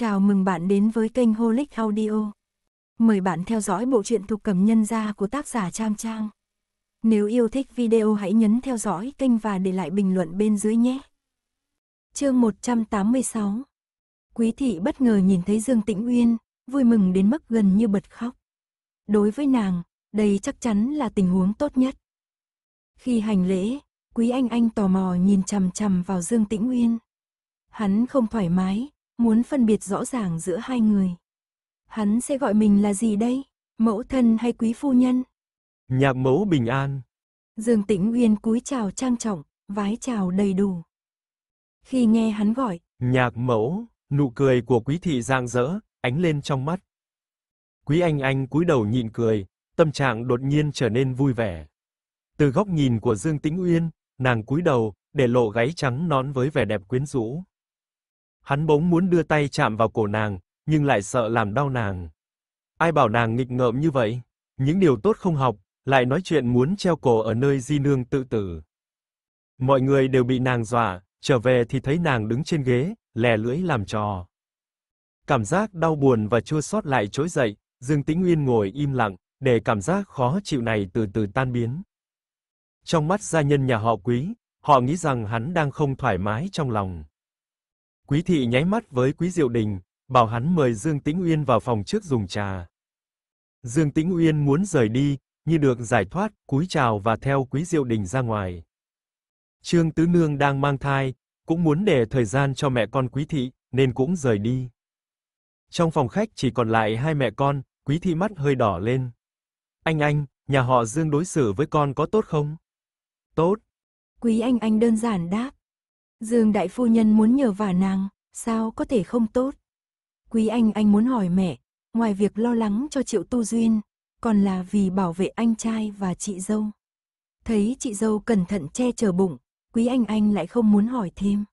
Chào mừng bạn đến với kênh Holic Audio. Mời bạn theo dõi bộ truyện thuộc cầm nhân gia của tác giả Trang Trang. Nếu yêu thích video hãy nhấn theo dõi kênh và để lại bình luận bên dưới nhé. Chương 186 Quý thị bất ngờ nhìn thấy Dương Tĩnh Uyên, vui mừng đến mức gần như bật khóc. Đối với nàng, đây chắc chắn là tình huống tốt nhất. Khi hành lễ, Quý Anh Anh tò mò nhìn chằm chằm vào Dương Tĩnh Uyên. Hắn không thoải mái, muốn phân biệt rõ ràng giữa hai người. Hắn sẽ gọi mình là gì đây? Mẫu thân hay quý phu nhân? Nhạc mẫu bình an. Dương Tĩnh Uyên cúi chào trang trọng, vái chào đầy đủ. Khi nghe hắn gọi, nhạc mẫu, nụ cười của quý thị rạng rỡ, ánh lên trong mắt. Quý anh anh cúi đầu nhịn cười, tâm trạng đột nhiên trở nên vui vẻ. Từ góc nhìn của Dương Tĩnh Uyên, nàng cúi đầu, để lộ gáy trắng nón với vẻ đẹp quyến rũ. Hắn bỗng muốn đưa tay chạm vào cổ nàng, nhưng lại sợ làm đau nàng. Ai bảo nàng nghịch ngợm như vậy? Những điều tốt không học, lại nói chuyện muốn treo cổ ở nơi di nương tự tử. Mọi người đều bị nàng dọa, trở về thì thấy nàng đứng trên ghế, lè lưỡi làm trò. Cảm giác đau buồn và chua xót lại trỗi dậy, Dương Tĩnh Nguyên ngồi im lặng, để cảm giác khó chịu này từ từ tan biến. Trong mắt gia nhân nhà họ Quý, họ nghĩ rằng hắn đang không thoải mái trong lòng. Quý thị nháy mắt với Quý Diệu Đình, bảo hắn mời Dương Tĩnh Uyên vào phòng trước dùng trà. Dương Tĩnh Uyên muốn rời đi, như được giải thoát, cúi chào và theo Quý Diệu Đình ra ngoài. Trương Tứ Nương đang mang thai, cũng muốn để thời gian cho mẹ con Quý thị, nên cũng rời đi. Trong phòng khách chỉ còn lại hai mẹ con, Quý thị mắt hơi đỏ lên. "Anh anh, nhà họ Dương đối xử với con có tốt không?" "Tốt." Quý anh anh đơn giản đáp. Dương đại phu nhân muốn nhờ vả nàng, sao có thể không tốt. Quý anh anh muốn hỏi mẹ, ngoài việc lo lắng cho triệu tu duyên, còn là vì bảo vệ anh trai và chị dâu. Thấy chị dâu cẩn thận che chở bụng, quý anh anh lại không muốn hỏi thêm.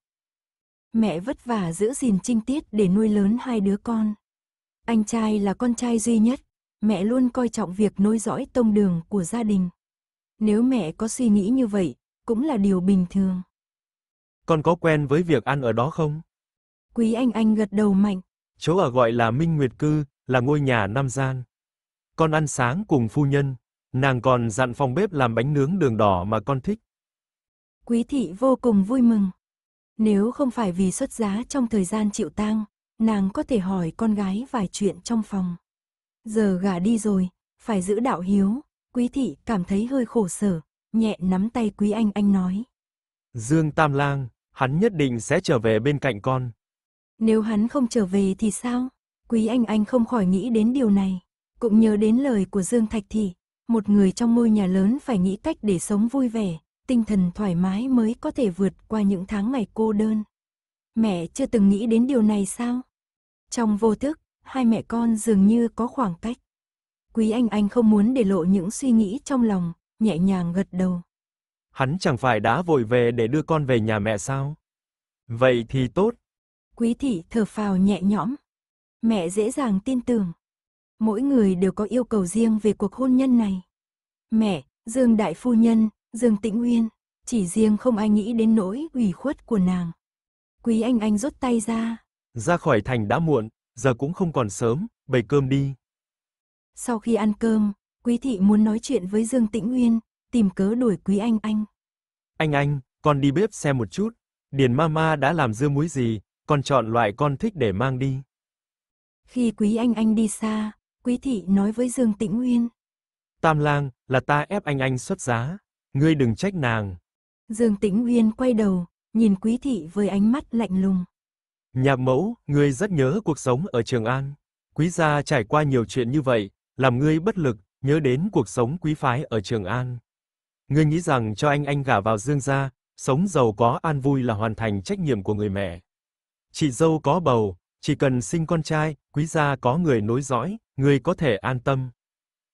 Mẹ vất vả giữ gìn trinh tiết để nuôi lớn hai đứa con. Anh trai là con trai duy nhất, mẹ luôn coi trọng việc nối dõi tông đường của gia đình. Nếu mẹ có suy nghĩ như vậy, cũng là điều bình thường. Con có quen với việc ăn ở đó không? Quý Anh Anh gật đầu mạnh. Chỗ ở gọi là Minh Nguyệt Cư, là ngôi nhà năm gian. Con ăn sáng cùng phu nhân, nàng còn dặn phòng bếp làm bánh nướng đường đỏ mà con thích. Quý thị vô cùng vui mừng. Nếu không phải vì xuất giá trong thời gian chịu tang, nàng có thể hỏi con gái vài chuyện trong phòng. Giờ gả đi rồi, phải giữ đạo hiếu, quý thị cảm thấy hơi khổ sở, nhẹ nắm tay quý anh anh nói. Dương Tam Lang, hắn nhất định sẽ trở về bên cạnh con. Nếu hắn không trở về thì sao? Quý Anh Anh không khỏi nghĩ đến điều này. Cũng nhớ đến lời của Dương Thạch Thị, một người trong ngôi nhà lớn phải nghĩ cách để sống vui vẻ, tinh thần thoải mái mới có thể vượt qua những tháng ngày cô đơn. Mẹ chưa từng nghĩ đến điều này sao? Trong vô thức, hai mẹ con dường như có khoảng cách. Quý Anh Anh không muốn để lộ những suy nghĩ trong lòng, nhẹ nhàng gật đầu hắn chẳng phải đã vội về để đưa con về nhà mẹ sao? Vậy thì tốt. Quý thị thở phào nhẹ nhõm. Mẹ dễ dàng tin tưởng. Mỗi người đều có yêu cầu riêng về cuộc hôn nhân này. Mẹ, Dương Đại Phu Nhân, Dương Tĩnh Uyên, chỉ riêng không ai nghĩ đến nỗi ủy khuất của nàng. Quý anh anh rút tay ra. Ra khỏi thành đã muộn, giờ cũng không còn sớm, bày cơm đi. Sau khi ăn cơm, Quý thị muốn nói chuyện với Dương Tĩnh Uyên, tìm cớ đuổi Quý Anh Anh. Anh Anh, con đi bếp xem một chút, Điền Mama đã làm dưa muối gì, con chọn loại con thích để mang đi. Khi Quý Anh Anh đi xa, Quý Thị nói với Dương Tĩnh Nguyên. Tam lang, là ta ép anh anh xuất giá. Ngươi đừng trách nàng. Dương Tĩnh Nguyên quay đầu, nhìn Quý Thị với ánh mắt lạnh lùng. Nhạc mẫu, ngươi rất nhớ cuộc sống ở Trường An. Quý gia trải qua nhiều chuyện như vậy, làm ngươi bất lực, nhớ đến cuộc sống quý phái ở Trường An. Ngươi nghĩ rằng cho anh anh gả vào Dương gia, sống giàu có an vui là hoàn thành trách nhiệm của người mẹ. Chị dâu có bầu, chỉ cần sinh con trai, quý gia có người nối dõi, ngươi có thể an tâm.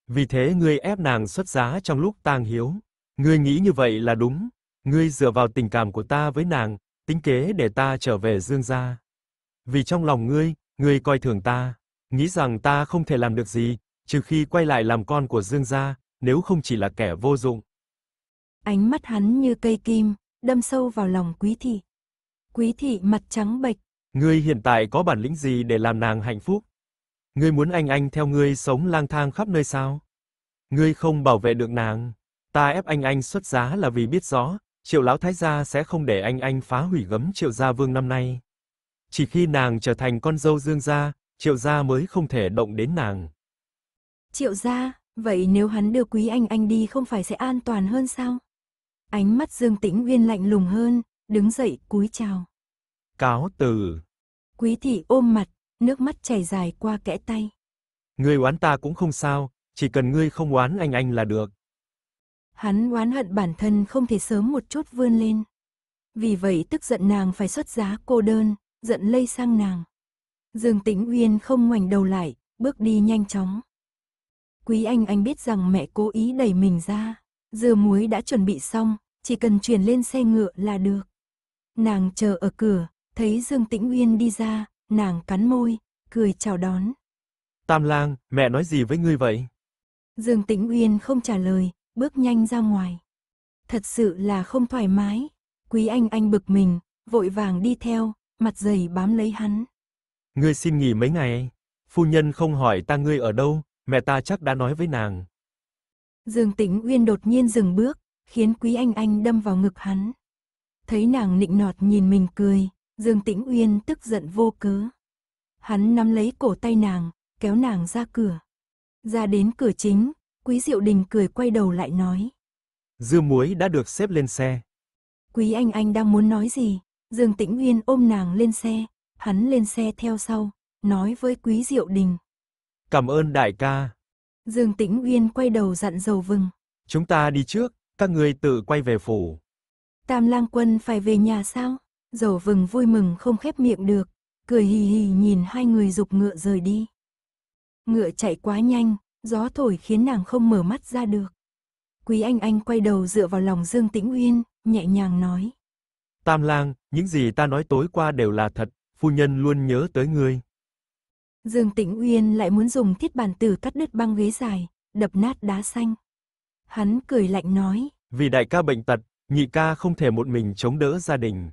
Vì thế ngươi ép nàng xuất giá trong lúc tang hiếu. Ngươi nghĩ như vậy là đúng, ngươi dựa vào tình cảm của ta với nàng, tính kế để ta trở về Dương gia. Vì trong lòng ngươi, ngươi coi thường ta, nghĩ rằng ta không thể làm được gì, trừ khi quay lại làm con của Dương gia, nếu không chỉ là kẻ vô dụng. Ánh mắt hắn như cây kim, đâm sâu vào lòng quý thị. Quý thị mặt trắng bệch. Ngươi hiện tại có bản lĩnh gì để làm nàng hạnh phúc? Ngươi muốn anh anh theo ngươi sống lang thang khắp nơi sao? Ngươi không bảo vệ được nàng. Ta ép anh anh xuất giá là vì biết rõ, Triệu lão thái gia sẽ không để anh anh phá hủy gấm Triệu gia vương năm nay. Chỉ khi nàng trở thành con dâu Dương gia, Triệu gia mới không thể động đến nàng. Triệu gia, vậy nếu hắn đưa Quý Anh Anh đi không phải sẽ an toàn hơn sao? Ánh mắt Dương Tĩnh Uyên lạnh lùng hơn, đứng dậy cúi chào. Cáo từ. Quý thị ôm mặt, nước mắt chảy dài qua kẽ tay. Ngươi oán ta cũng không sao, chỉ cần ngươi không oán anh anh là được. Hắn oán hận bản thân không thể sớm một chút vươn lên. Vì vậy tức giận nàng phải xuất giá cô đơn, giận lây sang nàng. Dương Tĩnh Uyên không ngoảnh đầu lại, bước đi nhanh chóng. Quý anh anh biết rằng mẹ cố ý đẩy mình ra, dưa muối đã chuẩn bị xong, chỉ cần chuyển lên xe ngựa là được. Nàng chờ ở cửa, thấy Dương Tĩnh Uyên đi ra, nàng cắn môi, cười chào đón. Tam lang, mẹ nói gì với ngươi vậy? Dương Tĩnh Uyên không trả lời, bước nhanh ra ngoài. Thật sự là không thoải mái, Quý Anh Anh bực mình, vội vàng đi theo, mặt dày bám lấy hắn. Ngươi xin nghỉ mấy ngày, phu nhân không hỏi ta ngươi ở đâu, mẹ ta chắc đã nói với nàng. Dương Tĩnh Uyên đột nhiên dừng bước, khiến Quý Anh Anh đâm vào ngực hắn. Thấy nàng nịnh nọt nhìn mình cười, Dương Tĩnh Uyên tức giận vô cớ. Hắn nắm lấy cổ tay nàng, kéo nàng ra cửa. Ra đến cửa chính, Quý Diệu Đình cười quay đầu lại nói. Dưa muối đã được xếp lên xe. Quý Anh Anh đang muốn nói gì, Dương Tĩnh Uyên ôm nàng lên xe, hắn lên xe theo sau, nói với Quý Diệu Đình. Cảm ơn đại ca. Dương Tĩnh Uyên quay đầu dặn dầu vừng. Chúng ta đi trước. Các ngươi tự quay về phủ. Tam lang quân phải về nhà sao? Dầu vừng vui mừng không khép miệng được, cười hì hì nhìn hai người dục ngựa rời đi. Ngựa chạy quá nhanh, gió thổi khiến nàng không mở mắt ra được. Quý Anh Anh quay đầu dựa vào lòng Dương Tĩnh Uyên, nhẹ nhàng nói. Tam lang, những gì ta nói tối qua đều là thật, phu nhân luôn nhớ tới ngươi. Dương Tĩnh Uyên lại muốn dùng thiết bàn tử cắt đứt băng ghế dài, đập nát đá xanh. Hắn cười lạnh nói. Vì đại ca bệnh tật, nhị ca không thể một mình chống đỡ gia đình.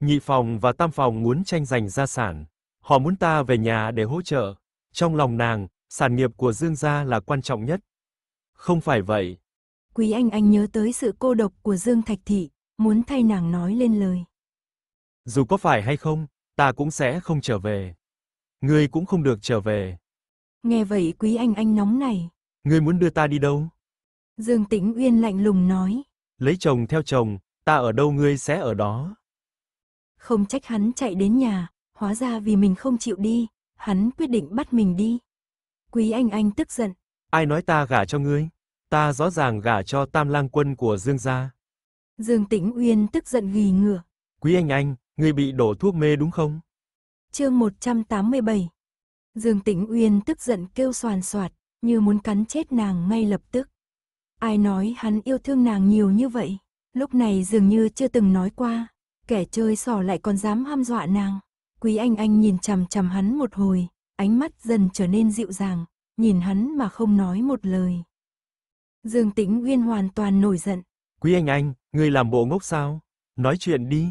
Nhị phòng và tam phòng muốn tranh giành gia sản. Họ muốn ta về nhà để hỗ trợ. Trong lòng nàng, sản nghiệp của Dương gia là quan trọng nhất. Không phải vậy. Quý Anh Anh nhớ tới sự cô độc của Dương Thạch Thị, muốn thay nàng nói lên lời. Dù có phải hay không, ta cũng sẽ không trở về. Ngươi cũng không được trở về. Nghe vậy Quý Anh Anh nóng này. Ngươi muốn đưa ta đi đâu? Dương Tĩnh Uyên lạnh lùng nói. Lấy chồng theo chồng, ta ở đâu ngươi sẽ ở đó. Không trách hắn chạy đến nhà, hóa ra vì mình không chịu đi, hắn quyết định bắt mình đi. Quý Anh Anh tức giận. Ai nói ta gả cho ngươi? Ta rõ ràng gả cho tam lang quân của Dương gia. Dương Tĩnh Uyên tức giận ghi ngựa. Quý Anh Anh, ngươi bị đổ thuốc mê đúng không? chương 187 Dương Tĩnh Uyên tức giận kêu soàn soạt, như muốn cắn chết nàng ngay lập tức. Ai nói hắn yêu thương nàng nhiều như vậy, lúc này dường như chưa từng nói qua, kẻ chơi sỏ lại còn dám ham dọa nàng. Quý Anh Anh nhìn chằm chằm hắn một hồi, ánh mắt dần trở nên dịu dàng, nhìn hắn mà không nói một lời. Dương Tĩnh nguyên hoàn toàn nổi giận. Quý Anh Anh, người làm bộ ngốc sao? Nói chuyện đi.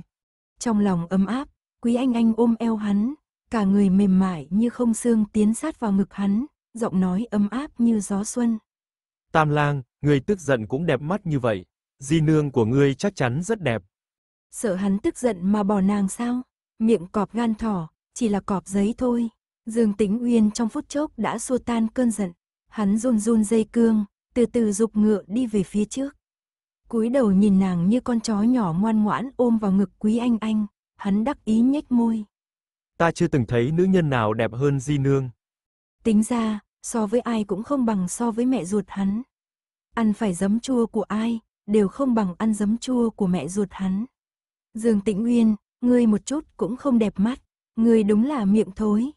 Trong lòng ấm áp, Quý Anh Anh ôm eo hắn, cả người mềm mại như không xương tiến sát vào ngực hắn, giọng nói ấm áp như gió xuân. Tam lang, người tức giận cũng đẹp mắt như vậy. Di nương của ngươi chắc chắn rất đẹp. Sợ hắn tức giận mà bỏ nàng sao? Miệng cọp gan thỏ, chỉ là cọp giấy thôi. Dương Tĩnh Uyên trong phút chốc đã xua tan cơn giận. Hắn run run dây cương, từ từ dục ngựa đi về phía trước. cúi đầu nhìn nàng như con chó nhỏ ngoan ngoãn ôm vào ngực quý anh anh, hắn đắc ý nhếch môi. Ta chưa từng thấy nữ nhân nào đẹp hơn Di Nương. Tính ra, so với ai cũng không bằng so với mẹ ruột hắn. Ăn phải giấm chua của ai, đều không bằng ăn giấm chua của mẹ ruột hắn. Dương Tĩnh Uyên, ngươi một chút cũng không đẹp mắt, ngươi đúng là miệng thối.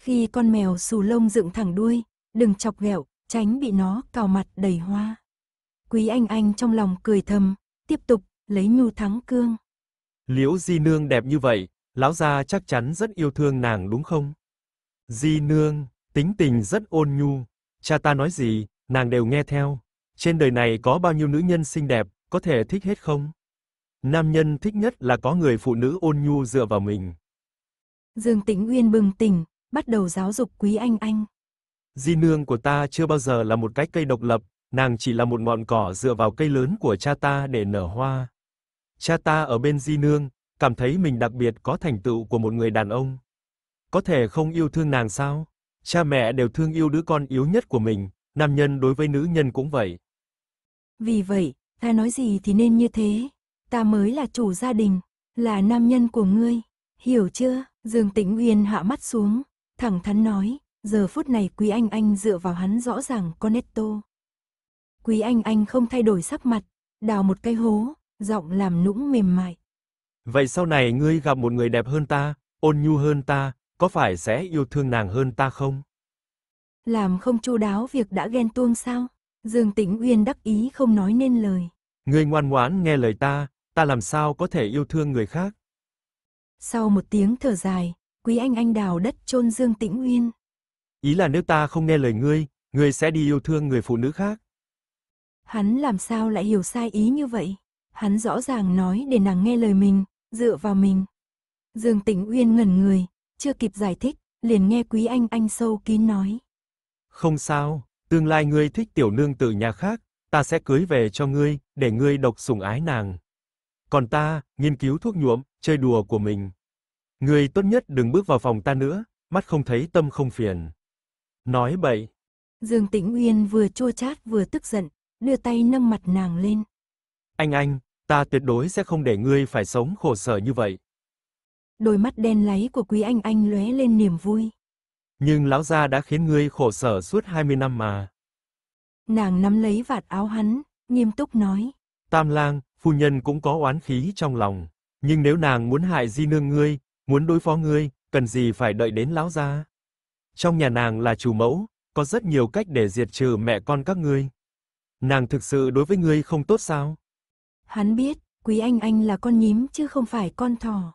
Khi con mèo xù lông dựng thẳng đuôi, đừng chọc ghẹo, tránh bị nó cào mặt đầy hoa. Quý Anh Anh trong lòng cười thầm, tiếp tục lấy nhu thắng cương. Liễu Di Nương đẹp như vậy, lão gia chắc chắn rất yêu thương nàng đúng không? Di Nương, Tính tình rất ôn nhu, cha ta nói gì, nàng đều nghe theo. Trên đời này có bao nhiêu nữ nhân xinh đẹp, có thể thích hết không? Nam nhân thích nhất là có người phụ nữ ôn nhu dựa vào mình. Dương Tĩnh Uyên bừng tỉnh, bắt đầu giáo dục Quý Anh Anh. Di nương của ta chưa bao giờ là một cái cây độc lập, nàng chỉ là một ngọn cỏ dựa vào cây lớn của cha ta để nở hoa. Cha ta ở bên Di nương, cảm thấy mình đặc biệt có thành tựu của một người đàn ông. Có thể không yêu thương nàng sao? Cha mẹ đều thương yêu đứa con yếu nhất của mình, nam nhân đối với nữ nhân cũng vậy. Vì vậy, ta nói gì thì nên như thế. Ta mới là chủ gia đình, là nam nhân của ngươi. Hiểu chưa? Dương Tĩnh Uyên hạ mắt xuống, thẳng thắn nói, giờ phút này Quý Anh Anh dựa vào hắn rõ ràng con netto. Quý Anh Anh không thay đổi sắc mặt, đào một cái hố, giọng làm nũng mềm mại. Vậy sau này ngươi gặp một người đẹp hơn ta, ôn nhu hơn ta, có phải sẽ yêu thương nàng hơn ta không? Làm không chu đáo việc đã ghen tuông sao? Dương Tĩnh Uyên đắc ý không nói nên lời. Ngươi ngoan ngoãn nghe lời ta, ta làm sao có thể yêu thương người khác? Sau một tiếng thở dài, Quý Anh Anh đào đất chôn Dương Tĩnh Uyên. Ý là nếu ta không nghe lời ngươi, ngươi sẽ đi yêu thương người phụ nữ khác. Hắn làm sao lại hiểu sai ý như vậy? Hắn rõ ràng nói để nàng nghe lời mình, dựa vào mình. Dương Tĩnh Uyên ngẩn người, chưa kịp giải thích, liền nghe Quý Anh Anh sâu kín nói. Không sao, tương lai ngươi thích tiểu nương tự nhà khác, ta sẽ cưới về cho ngươi, để ngươi độc sủng ái nàng. Còn ta, nghiên cứu thuốc nhuộm, chơi đùa của mình. Ngươi tốt nhất đừng bước vào phòng ta nữa, mắt không thấy tâm không phiền. Nói bậy. Dương Tĩnh Uyên vừa chua chát vừa tức giận, đưa tay nâng mặt nàng lên. Anh anh, ta tuyệt đối sẽ không để ngươi phải sống khổ sở như vậy đôi mắt đen láy của Quý Anh Anh lóe lên niềm vui. Nhưng lão gia đã khiến ngươi khổ sở suốt 20 năm mà. Nàng nắm lấy vạt áo hắn, nghiêm túc nói. Tam lang, phu nhân cũng có oán khí trong lòng. Nhưng nếu nàng muốn hại di nương ngươi, muốn đối phó ngươi, cần gì phải đợi đến lão gia? Trong nhà nàng là chủ mẫu, có rất nhiều cách để diệt trừ mẹ con các ngươi. Nàng thực sự đối với ngươi không tốt sao? Hắn biết, Quý Anh Anh là con nhím chứ không phải con thỏ.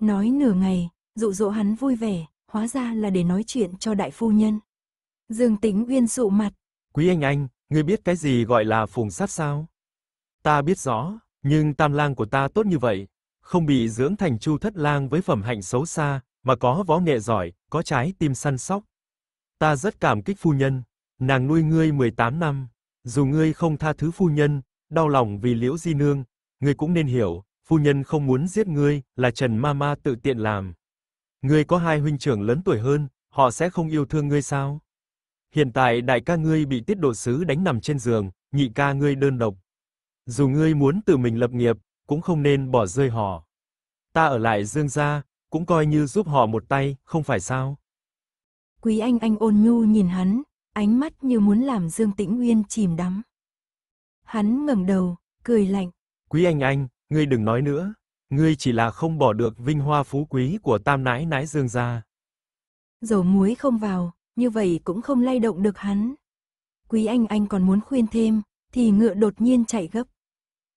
Nói nửa ngày, dụ dỗ hắn vui vẻ, hóa ra là để nói chuyện cho đại phu nhân. Dương Tĩnh Uyên sụ mặt. Quý anh anh, ngươi biết cái gì gọi là phùng sát sao? Ta biết rõ, nhưng tam lang của ta tốt như vậy, không bị dưỡng thành chu thất lang với phẩm hạnh xấu xa, mà có võ nghệ giỏi, có trái tim săn sóc. Ta rất cảm kích phu nhân, nàng nuôi ngươi 18 năm, dù ngươi không tha thứ phu nhân, đau lòng vì liễu di nương, ngươi cũng nên hiểu, phu nhân không muốn giết ngươi, là Trần Mama tự tiện làm. Ngươi có hai huynh trưởng lớn tuổi hơn, họ sẽ không yêu thương ngươi sao? Hiện tại đại ca ngươi bị tiết độ sứ đánh nằm trên giường, nhị ca ngươi đơn độc. Dù ngươi muốn tự mình lập nghiệp, cũng không nên bỏ rơi họ. Ta ở lại Dương gia, cũng coi như giúp họ một tay, không phải sao? Quý Anh Anh ôn nhu nhìn hắn, ánh mắt như muốn làm Dương Tĩnh Nguyên chìm đắm. Hắn ngẩng đầu, cười lạnh. Quý Anh Anh, Ngươi đừng nói nữa, ngươi chỉ là không bỏ được vinh hoa phú quý của tam nãi nãi dương gia. Dầu muối không vào, như vậy cũng không lay động được hắn. Quý anh anh còn muốn khuyên thêm, thì ngựa đột nhiên chạy gấp.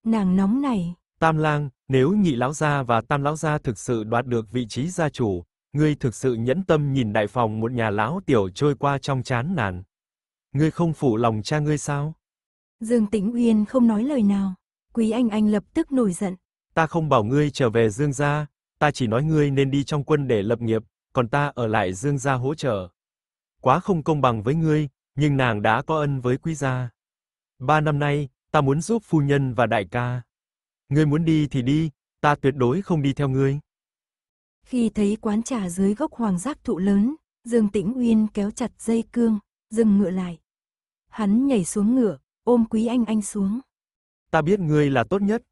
Nàng nóng này. Tam lang, nếu nhị lão gia và tam lão gia thực sự đoạt được vị trí gia chủ, ngươi thực sự nhẫn tâm nhìn đại phòng một nhà lão tiểu trôi qua trong chán nản. Ngươi không phụ lòng cha ngươi sao? Dương Tĩnh Uyên không nói lời nào. Quý Anh Anh lập tức nổi giận. Ta không bảo ngươi trở về Dương gia, ta chỉ nói ngươi nên đi trong quân để lập nghiệp, còn ta ở lại Dương gia hỗ trợ. Quá không công bằng với ngươi, nhưng nàng đã có ân với quý gia. Ba năm nay, ta muốn giúp phu nhân và đại ca. Ngươi muốn đi thì đi, ta tuyệt đối không đi theo ngươi. Khi thấy quán trà dưới gốc hoàng giác thụ lớn, Dương Tĩnh Uyên kéo chặt dây cương, dừng ngựa lại. Hắn nhảy xuống ngựa, ôm Quý Anh Anh xuống ta biết ngươi là tốt nhất.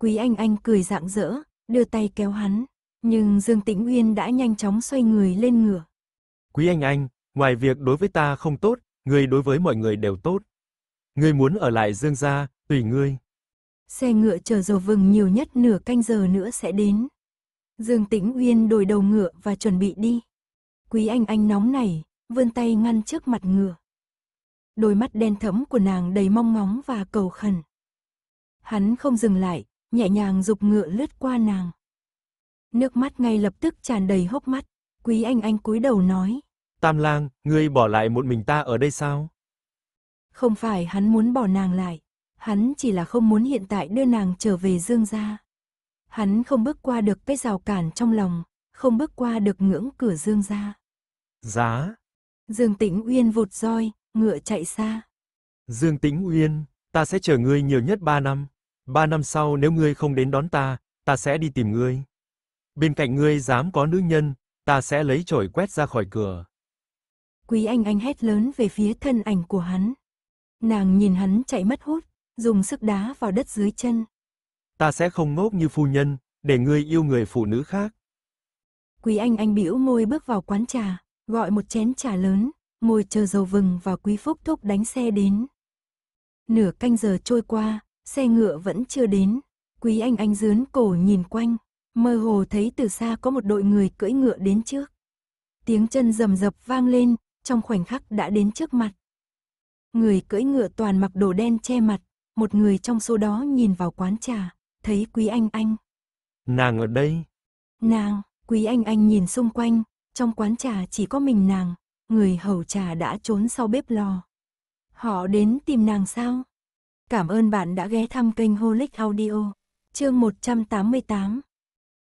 Quý Anh Anh cười rạng rỡ, đưa tay kéo hắn, nhưng Dương Tĩnh Uyên đã nhanh chóng xoay người lên ngựa. Quý Anh Anh, ngoài việc đối với ta không tốt, ngươi đối với mọi người đều tốt. Ngươi muốn ở lại Dương gia, tùy ngươi. Xe ngựa chờ dầu vừng nhiều nhất nửa canh giờ nữa sẽ đến. Dương Tĩnh Uyên đổi đầu ngựa và chuẩn bị đi. Quý Anh Anh nóng nảy, vươn tay ngăn trước mặt ngựa. Đôi mắt đen thẫm của nàng đầy mong ngóng và cầu khẩn hắn không dừng lại, nhẹ nhàng dục ngựa lướt qua nàng. Nước mắt ngay lập tức tràn đầy hốc mắt, Quý Anh Anh cúi đầu nói. Tam lang, ngươi bỏ lại một mình ta ở đây sao? Không phải hắn muốn bỏ nàng lại, hắn chỉ là không muốn hiện tại đưa nàng trở về dương gia. Hắn không bước qua được cái rào cản trong lòng, không bước qua được ngưỡng cửa dương gia. Giá! Dương Tĩnh Uyên vụt roi, ngựa chạy xa. Dương Tĩnh Uyên, ta sẽ chờ ngươi nhiều nhất ba năm. Ba năm sau nếu ngươi không đến đón ta, ta sẽ đi tìm ngươi. Bên cạnh ngươi dám có nữ nhân, ta sẽ lấy chổi quét ra khỏi cửa. Quý Anh Anh hét lớn về phía thân ảnh của hắn. Nàng nhìn hắn chạy mất hút, dùng sức đá vào đất dưới chân. Ta sẽ không ngốc như phu nhân, để ngươi yêu người phụ nữ khác. Quý Anh Anh bĩu môi bước vào quán trà, gọi một chén trà lớn, ngồi chờ dầu vừng và Quý Phúc Thúc đánh xe đến. Nửa canh giờ trôi qua, xe ngựa vẫn chưa đến. Quý anh anh dướn cổ nhìn quanh, mơ hồ thấy từ xa có một đội người cưỡi ngựa đến trước. Tiếng chân rầm rập vang lên, trong khoảnh khắc đã đến trước mặt. Người cưỡi ngựa toàn mặc đồ đen che mặt, một người trong số đó nhìn vào quán trà, thấy quý anh anh. Nàng ở đây. Nàng, quý anh anh nhìn xung quanh, trong quán trà chỉ có mình nàng, người hầu trà đã trốn sau bếp lò. Họ đến tìm nàng sao? Cảm ơn bạn đã ghé thăm kênh Holic Audio. Chương 188.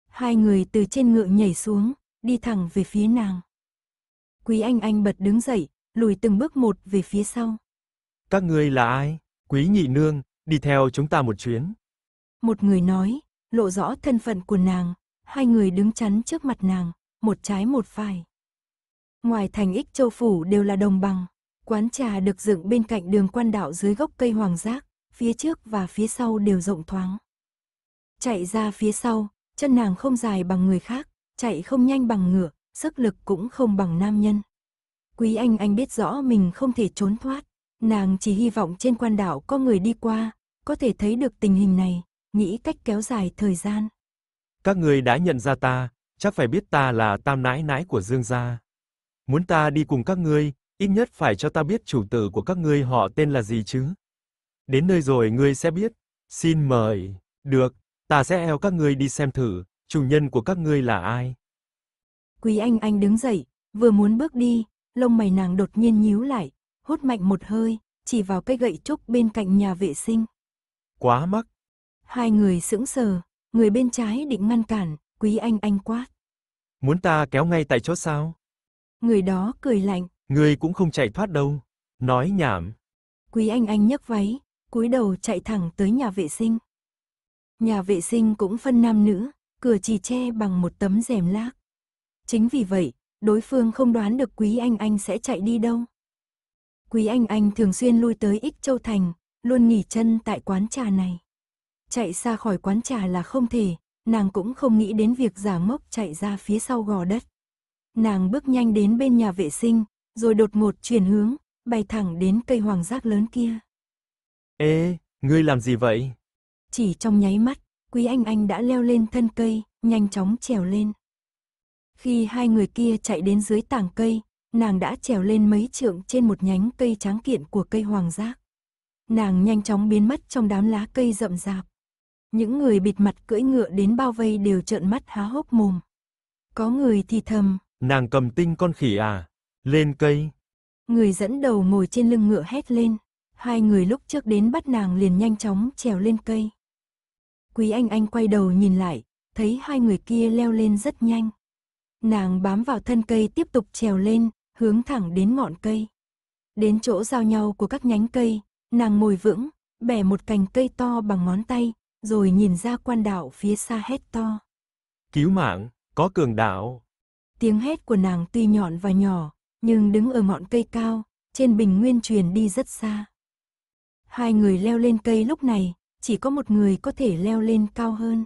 Hai người từ trên ngựa nhảy xuống, đi thẳng về phía nàng. Quý Anh Anh bật đứng dậy, lùi từng bước một về phía sau. Các ngươi là ai? Quý nhị nương, đi theo chúng ta một chuyến. Một người nói, lộ rõ thân phận của nàng, hai người đứng chắn trước mặt nàng, một trái một phải. Ngoài thành ích châu phủ đều là đồng bằng, quán trà được dựng bên cạnh đường quan đạo dưới gốc cây hoàng giác phía trước và phía sau đều rộng thoáng. Chạy ra phía sau, chân nàng không dài bằng người khác, chạy không nhanh bằng ngựa, sức lực cũng không bằng nam nhân. Quý Anh Anh biết rõ mình không thể trốn thoát, nàng chỉ hy vọng trên quan đảo có người đi qua, có thể thấy được tình hình này, nghĩ cách kéo dài thời gian. Các người đã nhận ra ta, chắc phải biết ta là tam nãi nãi của Dương gia. Muốn ta đi cùng các ngươi, ít nhất phải cho ta biết chủ tử của các ngươi họ tên là gì chứ? Đến nơi rồi ngươi sẽ biết. Xin mời. Được, ta sẽ eo các ngươi đi xem thử, chủ nhân của các ngươi là ai. Quý Anh Anh đứng dậy, vừa muốn bước đi, lông mày nàng đột nhiên nhíu lại, hốt mạnh một hơi, chỉ vào cây gậy trúc bên cạnh nhà vệ sinh. Quá mắc. Hai người sững sờ, người bên trái định ngăn cản, Quý Anh Anh quát. Muốn ta kéo ngay tại chỗ sao? Người đó cười lạnh. Người cũng không chạy thoát đâu. Nói nhảm. Quý Anh Anh nhấc váy, cúi đầu chạy thẳng tới nhà vệ sinh. Nhà vệ sinh cũng phân nam nữ, cửa chỉ che bằng một tấm rèm lác. Chính vì vậy, đối phương không đoán được Quý Anh Anh sẽ chạy đi đâu. Quý Anh Anh thường xuyên lui tới Ích Châu Thành, luôn nghỉ chân tại quán trà này. Chạy xa khỏi quán trà là không thể, nàng cũng không nghĩ đến việc giả mốc chạy ra phía sau gò đất. Nàng bước nhanh đến bên nhà vệ sinh, rồi đột ngột chuyển hướng, bay thẳng đến cây hoàng giác lớn kia. Ê, ngươi làm gì vậy? Chỉ trong nháy mắt, Quý Anh Anh đã leo lên thân cây, nhanh chóng trèo lên. Khi hai người kia chạy đến dưới tảng cây, nàng đã trèo lên mấy trượng trên một nhánh cây tráng kiện của cây hoàng giác. Nàng nhanh chóng biến mất trong đám lá cây rậm rạp. Những người bịt mặt cưỡi ngựa đến bao vây đều trợn mắt há hốc mồm. Có người thì thầm. Nàng cầm tinh con khỉ à? Lên cây. Người dẫn đầu ngồi trên lưng ngựa hét lên. Hai người lúc trước đến bắt nàng liền nhanh chóng trèo lên cây. Quý Anh Anh quay đầu nhìn lại, thấy hai người kia leo lên rất nhanh. Nàng bám vào thân cây tiếp tục trèo lên, hướng thẳng đến ngọn cây. Đến chỗ giao nhau của các nhánh cây, nàng ngồi vững, bẻ một cành cây to bằng ngón tay, rồi nhìn ra quan đảo phía xa hét to. Cứu mạng, có cường đảo Tiếng hét của nàng tuy nhọn và nhỏ, nhưng đứng ở ngọn cây cao, trên bình nguyên truyền đi rất xa. Hai người leo lên cây lúc này, chỉ có một người có thể leo lên cao hơn.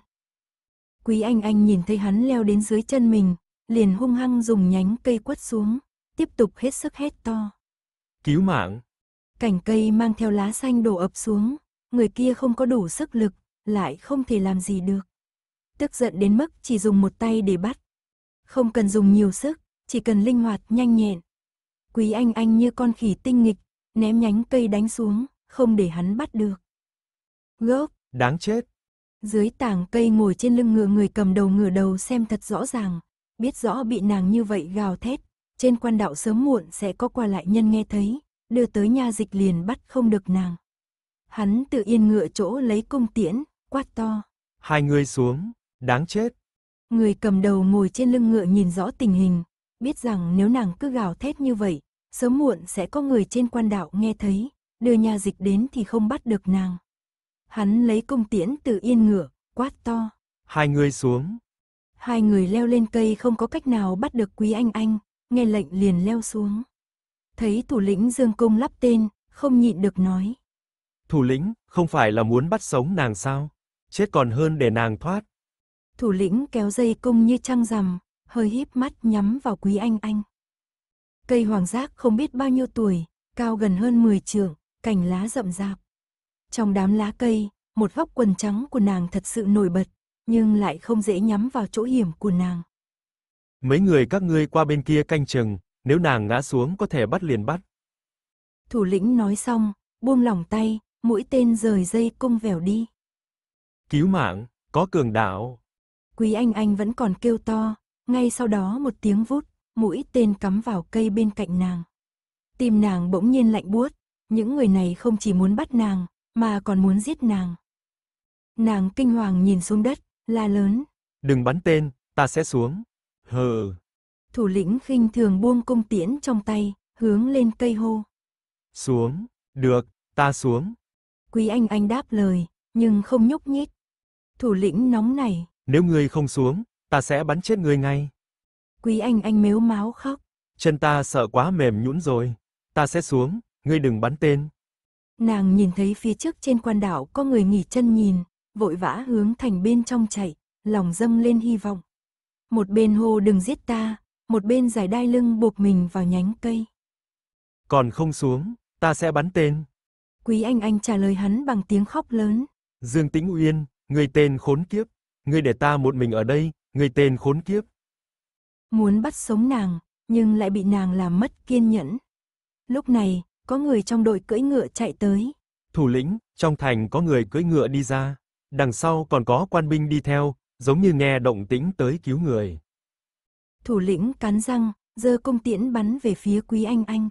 Quý Anh Anh nhìn thấy hắn leo đến dưới chân mình, liền hung hăng dùng nhánh cây quất xuống, tiếp tục hết sức hét to. Cứu mạng! Cảnh cây mang theo lá xanh đổ ập xuống, người kia không có đủ sức lực, lại không thể làm gì được. Tức giận đến mức chỉ dùng một tay để bắt. Không cần dùng nhiều sức, chỉ cần linh hoạt nhanh nhẹn. Quý Anh Anh như con khỉ tinh nghịch, ném nhánh cây đánh xuống, không để hắn bắt được. Gốc. Đáng chết. Dưới tảng cây ngồi trên lưng ngựa người cầm đầu ngựa đầu xem thật rõ ràng, biết rõ bị nàng như vậy gào thét, trên quan đạo sớm muộn sẽ có qua lại nhân nghe thấy, đưa tới nha dịch liền bắt không được nàng. Hắn tự yên ngựa chỗ lấy cung tiễn, quát to. Hai người xuống, đáng chết. Người cầm đầu ngồi trên lưng ngựa nhìn rõ tình hình, biết rằng nếu nàng cứ gào thét như vậy, sớm muộn sẽ có người trên quan đạo nghe thấy, đưa nhà dịch đến thì không bắt được nàng. Hắn lấy công tiễn từ yên ngựa, quát to. Hai người xuống. Hai người leo lên cây không có cách nào bắt được quý anh anh, nghe lệnh liền leo xuống. Thấy thủ lĩnh Dương Công lắp tên, không nhịn được nói. Thủ lĩnh, không phải là muốn bắt sống nàng sao? Chết còn hơn để nàng thoát. Thủ lĩnh kéo dây cung như trăng rằm, hơi híp mắt nhắm vào quý anh anh. Cây hoàng giác không biết bao nhiêu tuổi, cao gần hơn 10 trượng, cành lá rậm rạp. Trong đám lá cây, một góc quần trắng của nàng thật sự nổi bật, nhưng lại không dễ nhắm vào chỗ hiểm của nàng. Mấy người các ngươi qua bên kia canh chừng, nếu nàng ngã xuống có thể bắt liền bắt. Thủ lĩnh nói xong, buông lỏng tay, mũi tên rời dây cung vèo đi. Cứu mạng, có cường đạo. Quý anh anh vẫn còn kêu to, ngay sau đó một tiếng vút, mũi tên cắm vào cây bên cạnh nàng. Tim nàng bỗng nhiên lạnh buốt, những người này không chỉ muốn bắt nàng, mà còn muốn giết nàng. Nàng kinh hoàng nhìn xuống đất, la lớn. Đừng bắn tên, ta sẽ xuống. Hờ. Thủ lĩnh khinh thường buông cung tiễn trong tay, hướng lên cây hô. Xuống, được, ta xuống. Quý anh anh đáp lời, nhưng không nhúc nhích. Thủ lĩnh nóng này. Nếu ngươi không xuống, ta sẽ bắn chết ngươi ngay. Quý anh anh mếu máu khóc. Chân ta sợ quá mềm nhũn rồi. Ta sẽ xuống, ngươi đừng bắn tên. Nàng nhìn thấy phía trước trên quan đảo có người nghỉ chân nhìn, vội vã hướng thành bên trong chạy, lòng dâng lên hy vọng. Một bên hô đừng giết ta, một bên giải đai lưng buộc mình vào nhánh cây. Còn không xuống, ta sẽ bắn tên. Quý anh anh trả lời hắn bằng tiếng khóc lớn. Dương Tĩnh Uyên, người tên khốn kiếp, người để ta một mình ở đây, người tên khốn kiếp. Muốn bắt sống nàng, nhưng lại bị nàng làm mất kiên nhẫn. Lúc này, có người trong đội cưỡi ngựa chạy tới. Thủ lĩnh, trong thành có người cưỡi ngựa đi ra, đằng sau còn có quan binh đi theo, giống như nghe động tĩnh tới cứu người. Thủ lĩnh cắn răng, giơ cung tiễn bắn về phía Quý Anh Anh.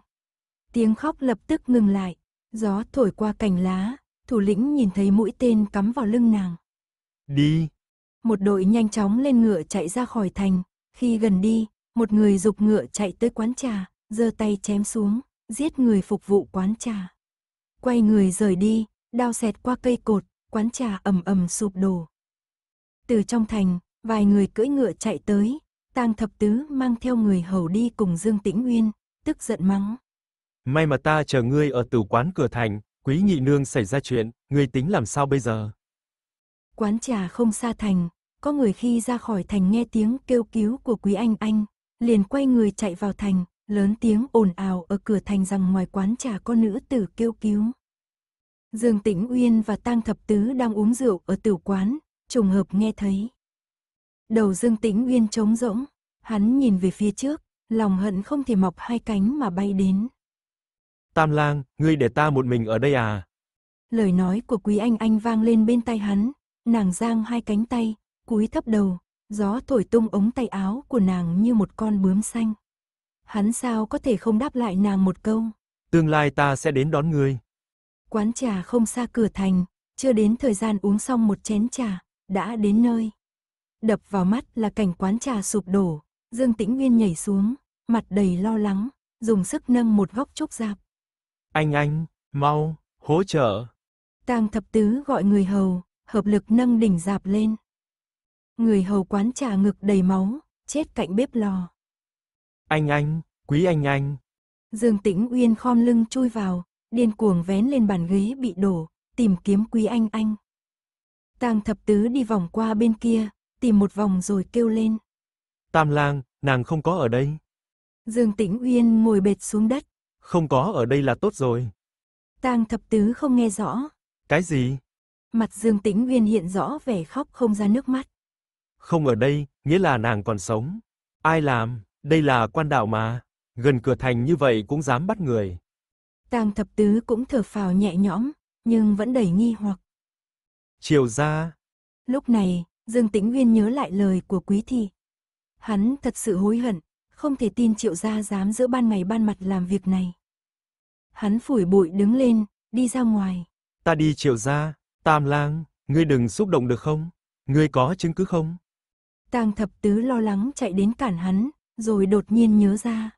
Tiếng khóc lập tức ngừng lại, gió thổi qua cành lá, thủ lĩnh nhìn thấy mũi tên cắm vào lưng nàng. Đi! Một đội nhanh chóng lên ngựa chạy ra khỏi thành, khi gần đi, một người dục ngựa chạy tới quán trà, giơ tay chém xuống giết người phục vụ quán trà. Quay người rời đi, đao xẹt qua cây cột, quán trà ầm ầm sụp đổ. Từ trong thành, vài người cưỡi ngựa chạy tới, Tang Thập Tứ mang theo người hầu đi cùng Dương Tĩnh Nguyên, tức giận mắng. May mà ta chờ ngươi ở tử quán cửa thành, quý nhị nương xảy ra chuyện, ngươi tính làm sao bây giờ? Quán trà không xa thành, có người khi ra khỏi thành nghe tiếng kêu cứu của quý anh anh, liền quay người chạy vào thành, lớn tiếng ồn ào ở cửa thành rằng ngoài quán trà có nữ tử kêu cứu. Dương Tĩnh Uyên và Tang Thập Tứ đang uống rượu ở tử quán, trùng hợp nghe thấy. Đầu Dương Tĩnh Uyên trống rỗng, hắn nhìn về phía trước, lòng hận không thể mọc hai cánh mà bay đến. Tam lang, ngươi để ta một mình ở đây à? Lời nói của Quý Anh Anh vang lên bên tai hắn, nàng giang hai cánh tay, cúi thấp đầu, gió thổi tung ống tay áo của nàng như một con bướm xanh hắn sao có thể không đáp lại nàng một câu. Tương lai ta sẽ đến đón ngươi Quán trà không xa cửa thành, chưa đến thời gian uống xong một chén trà, đã đến nơi. Đập vào mắt là cảnh quán trà sụp đổ, Dương Tĩnh Nguyên nhảy xuống, mặt đầy lo lắng, dùng sức nâng một góc trúc dạp. Anh anh, mau, hỗ trợ. Tang thập tứ gọi người hầu, hợp lực nâng đỉnh dạp lên. Người hầu quán trà ngực đầy máu, chết cạnh bếp lò. Anh anh, quý anh anh. Dương Tĩnh Uyên khom lưng chui vào, điên cuồng vén lên bàn ghế bị đổ, tìm kiếm quý anh anh. Tang thập tứ đi vòng qua bên kia, tìm một vòng rồi kêu lên. Tam lang, nàng không có ở đây. Dương Tĩnh Uyên ngồi bệt xuống đất. Không có ở đây là tốt rồi. Tang thập tứ không nghe rõ. Cái gì? Mặt Dương Tĩnh Uyên hiện rõ vẻ khóc không ra nước mắt. Không ở đây, nghĩa là nàng còn sống. Ai làm? Đây là quan đạo mà, gần cửa thành như vậy cũng dám bắt người. Tang thập tứ cũng thở phào nhẹ nhõm, nhưng vẫn đầy nghi hoặc. Chiều ra. Lúc này, Dương Tĩnh nguyên nhớ lại lời của Quý Thị. Hắn thật sự hối hận, không thể tin Triệu Gia dám giữa ban ngày ban mặt làm việc này. Hắn phủi bụi đứng lên, đi ra ngoài. Ta đi Triệu Gia, Tam Lang, ngươi đừng xúc động được không? Ngươi có chứng cứ không? Tang thập tứ lo lắng chạy đến cản hắn, rồi đột nhiên nhớ ra.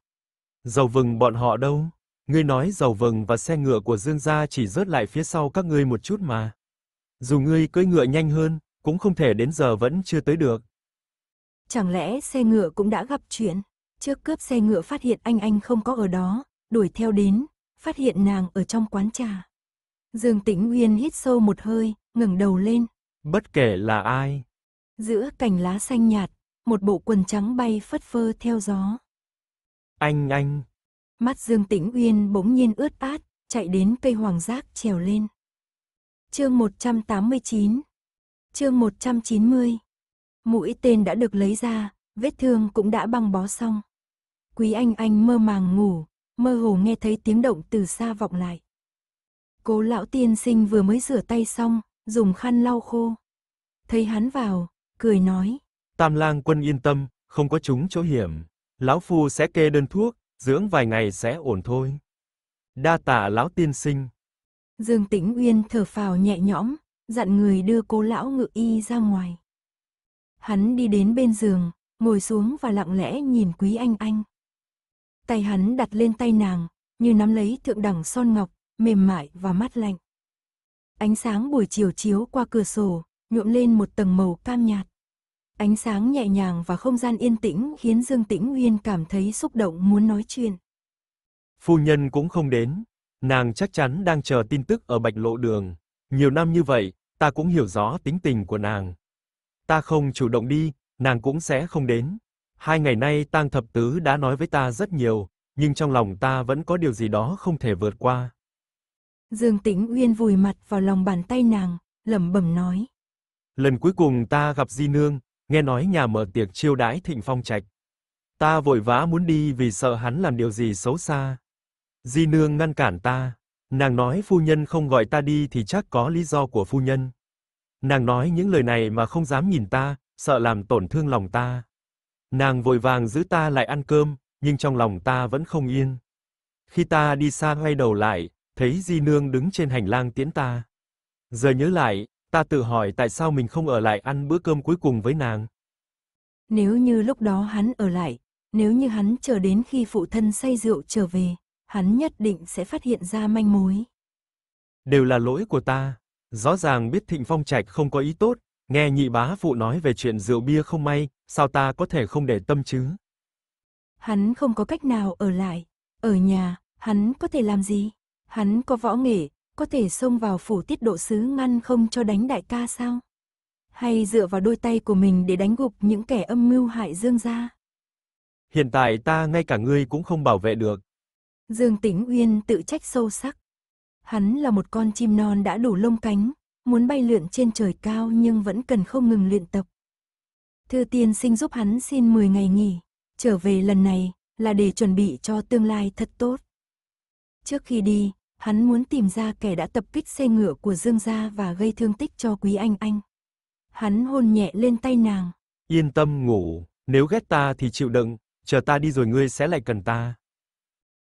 Dầu vừng bọn họ đâu? Ngươi nói dầu vừng và xe ngựa của Dương gia chỉ rớt lại phía sau các ngươi một chút mà. Dù ngươi cưỡi ngựa nhanh hơn, cũng không thể đến giờ vẫn chưa tới được. Chẳng lẽ xe ngựa cũng đã gặp chuyện? Trước cướp xe ngựa phát hiện anh anh không có ở đó, đuổi theo đến, phát hiện nàng ở trong quán trà. Dương Tĩnh Uyên hít sâu một hơi, ngẩng đầu lên. Bất kể là ai. Giữa cành lá xanh nhạt, một bộ quần trắng bay phất phơ theo gió. Anh anh! Mắt Dương Tĩnh Uyên bỗng nhiên ướt át, chạy đến cây hoàng giác trèo lên. Chương 189 Chương 190 Mũi tên đã được lấy ra, vết thương cũng đã băng bó xong. Quý anh anh mơ màng ngủ, mơ hồ nghe thấy tiếng động từ xa vọng lại. Cố lão tiên sinh vừa mới rửa tay xong, dùng khăn lau khô. Thấy hắn vào, cười nói, Tam lang quân yên tâm, không có chúng chỗ hiểm. Lão Phu sẽ kê đơn thuốc, dưỡng vài ngày sẽ ổn thôi. Đa tạ lão tiên sinh. Dương Tĩnh Uyên thở phào nhẹ nhõm, dặn người đưa cô lão ngự y ra ngoài. Hắn đi đến bên giường, ngồi xuống và lặng lẽ nhìn Quý Anh Anh. Tay hắn đặt lên tay nàng, như nắm lấy thượng đẳng son ngọc, mềm mại và mát lạnh. Ánh sáng buổi chiều chiếu qua cửa sổ, nhuộm lên một tầng màu cam nhạt. Ánh sáng nhẹ nhàng và không gian yên tĩnh khiến Dương Tĩnh Uyên cảm thấy xúc động muốn nói chuyện. Phu nhân cũng không đến, nàng chắc chắn đang chờ tin tức ở Bạch Lộ Đường. Nhiều năm như vậy, ta cũng hiểu rõ tính tình của nàng. Ta không chủ động đi, nàng cũng sẽ không đến. Hai ngày nay Tang Thập Tứ đã nói với ta rất nhiều, nhưng trong lòng ta vẫn có điều gì đó không thể vượt qua. Dương Tĩnh Uyên vùi mặt vào lòng bàn tay nàng, lẩm bẩm nói. Lần cuối cùng ta gặp Di Nương, nghe nói nhà mở tiệc chiêu đãi Thịnh Phong Trạch. Ta vội vã muốn đi vì sợ hắn làm điều gì xấu xa. Di nương ngăn cản ta, nàng nói phu nhân không gọi ta đi thì chắc có lý do của phu nhân. Nàng nói những lời này mà không dám nhìn ta, sợ làm tổn thương lòng ta. Nàng vội vàng giữ ta lại ăn cơm, nhưng trong lòng ta vẫn không yên. Khi ta đi xa quay đầu lại, thấy Di nương đứng trên hành lang tiễn ta. Giờ nhớ lại, Ta tự hỏi tại sao mình không ở lại ăn bữa cơm cuối cùng với nàng. Nếu như lúc đó hắn ở lại, nếu như hắn chờ đến khi phụ thân say rượu trở về, hắn nhất định sẽ phát hiện ra manh mối. Đều là lỗi của ta, rõ ràng biết Thịnh Phong Trạch không có ý tốt, nghe nhị bá phụ nói về chuyện rượu bia không may, sao ta có thể không để tâm chứ? Hắn không có cách nào ở lại, ở nhà, hắn có thể làm gì? Hắn có võ nghệ, có thể xông vào phủ tiết độ sứ ngăn không cho đánh đại ca sao? Hay dựa vào đôi tay của mình để đánh gục những kẻ âm mưu hại Dương gia? Hiện tại ta ngay cả ngươi cũng không bảo vệ được. Dương Tĩnh Uyên tự trách sâu sắc. Hắn là một con chim non đã đủ lông cánh, muốn bay lượn trên trời cao nhưng vẫn cần không ngừng luyện tập. Thư tiên sinh giúp hắn xin 10 ngày nghỉ, trở về lần này là để chuẩn bị cho tương lai thật tốt. Trước khi đi, hắn muốn tìm ra kẻ đã tập kích xe ngựa của Dương gia và gây thương tích cho Quý Anh Anh. Hắn hôn nhẹ lên tay nàng. Yên tâm ngủ, nếu ghét ta thì chịu đựng, chờ ta đi rồi ngươi sẽ lại cần ta.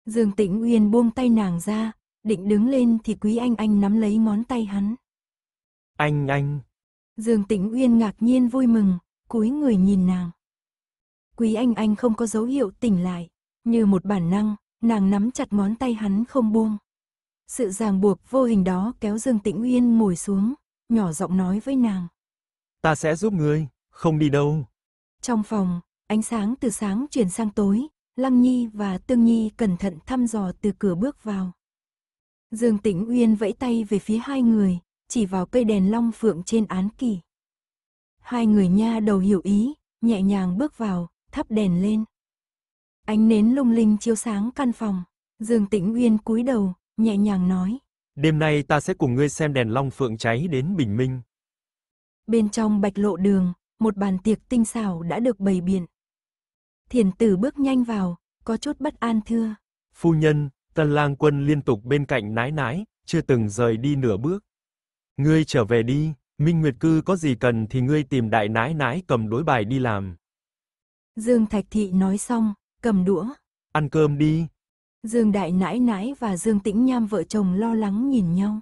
Dương Tĩnh Uyên buông tay nàng ra, định đứng lên thì Quý Anh Anh nắm lấy ngón tay hắn. Anh anh. Dương Tĩnh Uyên ngạc nhiên vui mừng, cúi người nhìn nàng. Quý Anh Anh không có dấu hiệu tỉnh lại, như một bản năng, nàng nắm chặt ngón tay hắn không buông. Sự ràng buộc vô hình đó kéo Dương Tĩnh Uyên ngồi xuống, nhỏ giọng nói với nàng. Ta sẽ giúp ngươi, không đi đâu. Trong phòng, ánh sáng từ sáng chuyển sang tối, Lăng Nhi và Tương Nhi cẩn thận thăm dò từ cửa bước vào. Dương Tĩnh Uyên vẫy tay về phía hai người, chỉ vào cây đèn long phượng trên án kỳ. Hai người nha đầu hiểu ý, nhẹ nhàng bước vào, thắp đèn lên. Ánh nến lung linh chiếu sáng căn phòng, Dương Tĩnh Uyên cúi đầu, nhẹ nhàng nói. Đêm nay ta sẽ cùng ngươi xem đèn long phượng cháy đến bình minh. Bên trong bạch lộ đường, một bàn tiệc tinh xảo đã được bày biện. Thiền tử bước nhanh vào, có chút bất an thưa. Phu nhân, tần lang quân liên tục bên cạnh nái nái, chưa từng rời đi nửa bước. Ngươi trở về đi, Minh Nguyệt Cư có gì cần thì ngươi tìm đại nái nái cầm đối bài đi làm. Dương Thạch Thị nói xong, cầm đũa. Ăn cơm đi, Dương Đại Nãi Nãi và Dương Tĩnh Nham vợ chồng lo lắng nhìn nhau.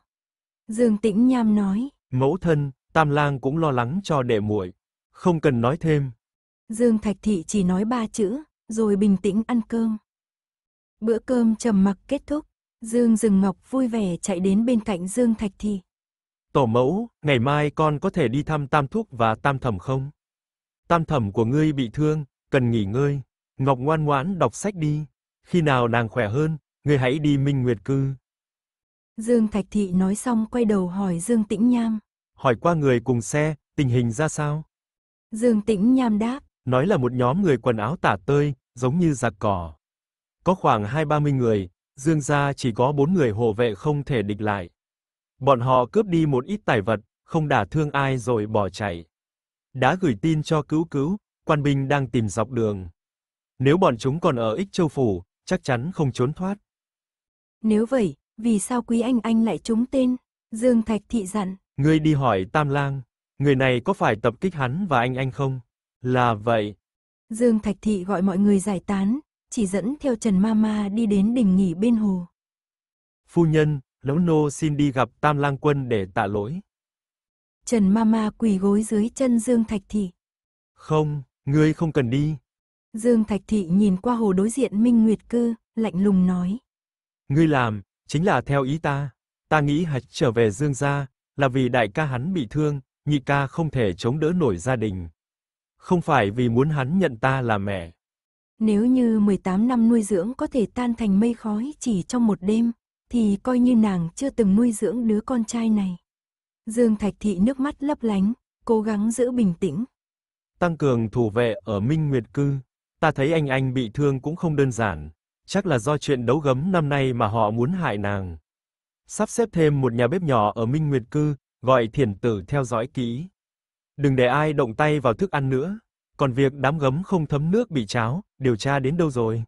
Dương Tĩnh Nham nói, Mẫu thân, Tam Lang cũng lo lắng cho đệ muội, không cần nói thêm. Dương Thạch Thị chỉ nói ba chữ, rồi bình tĩnh ăn cơm. Bữa cơm trầm mặc kết thúc, Dương Dừng Ngọc vui vẻ chạy đến bên cạnh Dương Thạch Thị. Tổ mẫu, ngày mai con có thể đi thăm Tam Thúc và Tam Thẩm không? Tam Thẩm của ngươi bị thương, cần nghỉ ngơi, Ngọc ngoan ngoãn đọc sách đi khi nào nàng khỏe hơn, ngươi hãy đi Minh Nguyệt cư. Dương Thạch Thị nói xong quay đầu hỏi Dương Tĩnh Nham. Hỏi qua người cùng xe, tình hình ra sao? Dương Tĩnh Nham đáp. Nói là một nhóm người quần áo tả tơi, giống như giặc cỏ. Có khoảng hai ba mươi người, Dương gia chỉ có bốn người hộ vệ không thể địch lại. Bọn họ cướp đi một ít tài vật, không đả thương ai rồi bỏ chạy. Đã gửi tin cho cứu cứu, quan binh đang tìm dọc đường. Nếu bọn chúng còn ở Ích Châu Phủ, chắc chắn không trốn thoát. Nếu vậy, vì sao quý anh anh lại trúng tên? Dương Thạch Thị dặn. Ngươi đi hỏi Tam Lang, người này có phải tập kích hắn và anh anh không? Là vậy. Dương Thạch Thị gọi mọi người giải tán, chỉ dẫn theo Trần Mama đi đến đình nghỉ bên hồ. Phu nhân, lão nô xin đi gặp Tam Lang Quân để tạ lỗi. Trần Mama quỳ gối dưới chân Dương Thạch Thị. Không, ngươi không cần đi, Dương Thạch Thị nhìn qua hồ đối diện Minh Nguyệt Cư, lạnh lùng nói. Ngươi làm, chính là theo ý ta. Ta nghĩ hạch trở về Dương gia, là vì đại ca hắn bị thương, nhị ca không thể chống đỡ nổi gia đình. Không phải vì muốn hắn nhận ta là mẹ. Nếu như 18 năm nuôi dưỡng có thể tan thành mây khói chỉ trong một đêm, thì coi như nàng chưa từng nuôi dưỡng đứa con trai này. Dương Thạch Thị nước mắt lấp lánh, cố gắng giữ bình tĩnh. Tăng cường thủ vệ ở Minh Nguyệt Cư. Ta thấy anh anh bị thương cũng không đơn giản, chắc là do chuyện đấu gấm năm nay mà họ muốn hại nàng. Sắp xếp thêm một nhà bếp nhỏ ở Minh Nguyệt cư, gọi Thiền Tử theo dõi kỹ. Đừng để ai động tay vào thức ăn nữa, còn việc đám gấm không thấm nước bị cháo, điều tra đến đâu rồi?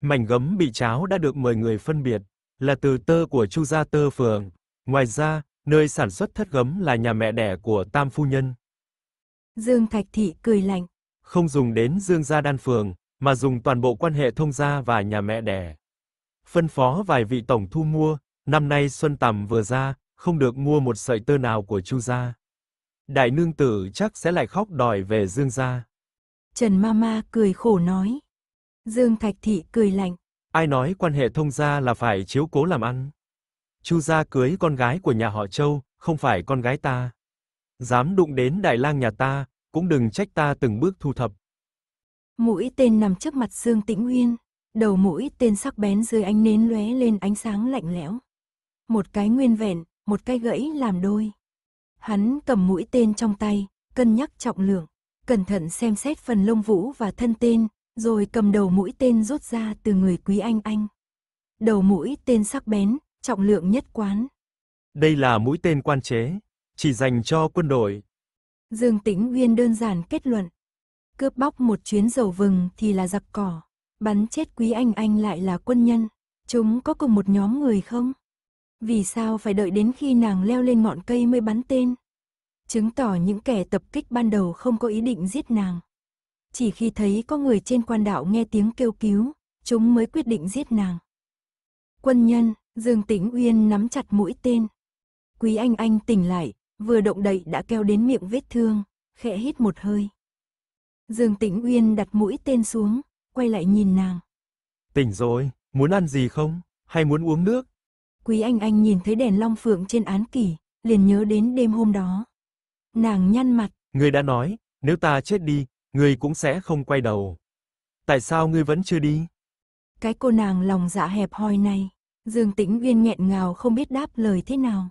Mảnh gấm bị cháo đã được 10 người phân biệt, là từ tơ của Chu gia tơ phường. Ngoài ra, nơi sản xuất thất gấm là nhà mẹ đẻ của Tam phu nhân. Dương Thạch Thị cười lạnh không dùng đến Dương gia đan phường, mà dùng toàn bộ quan hệ thông gia và nhà mẹ đẻ. Phân phó vài vị tổng thu mua, năm nay xuân tầm vừa ra, không được mua một sợi tơ nào của Chu gia. Đại nương tử chắc sẽ lại khóc đòi về Dương gia. Trần Mama cười khổ nói. Dương Thạch Thị cười lạnh. Ai nói quan hệ thông gia là phải chiếu cố làm ăn? Chu gia cưới con gái của nhà họ Châu, không phải con gái ta. Dám đụng đến đại lang nhà ta, cũng đừng trách ta từng bước thu thập. Mũi tên nằm trước mặt Dương Tĩnh nguyên đầu mũi tên sắc bén dưới ánh nến lóe lên ánh sáng lạnh lẽo. Một cái nguyên vẹn, một cái gãy làm đôi. Hắn cầm mũi tên trong tay, cân nhắc trọng lượng, cẩn thận xem xét phần lông vũ và thân tên, rồi cầm đầu mũi tên rút ra từ người quý anh anh. Đầu mũi tên sắc bén, trọng lượng nhất quán. Đây là mũi tên quan chế, chỉ dành cho quân đội, Dương Tĩnh Uyên đơn giản kết luận. Cướp bóc một chuyến dầu vừng thì là giặc cỏ, bắn chết quý anh anh lại là quân nhân. Chúng có cùng một nhóm người không? Vì sao phải đợi đến khi nàng leo lên ngọn cây mới bắn tên? Chứng tỏ những kẻ tập kích ban đầu không có ý định giết nàng. Chỉ khi thấy có người trên quan đạo nghe tiếng kêu cứu, chúng mới quyết định giết nàng. Quân nhân, Dương Tĩnh Uyên nắm chặt mũi tên. Quý Anh Anh tỉnh lại, vừa động đậy đã keo đến miệng vết thương, khẽ hít một hơi. Dương Tĩnh Uyên đặt mũi tên xuống, quay lại nhìn nàng. Tỉnh rồi, muốn ăn gì không? Hay muốn uống nước? Quý Anh Anh nhìn thấy đèn long phượng trên án kỷ, liền nhớ đến đêm hôm đó. Nàng nhăn mặt. người đã nói, nếu ta chết đi, người cũng sẽ không quay đầu. Tại sao ngươi vẫn chưa đi? Cái cô nàng lòng dạ hẹp hòi này, Dương Tĩnh Uyên nghẹn ngào không biết đáp lời thế nào.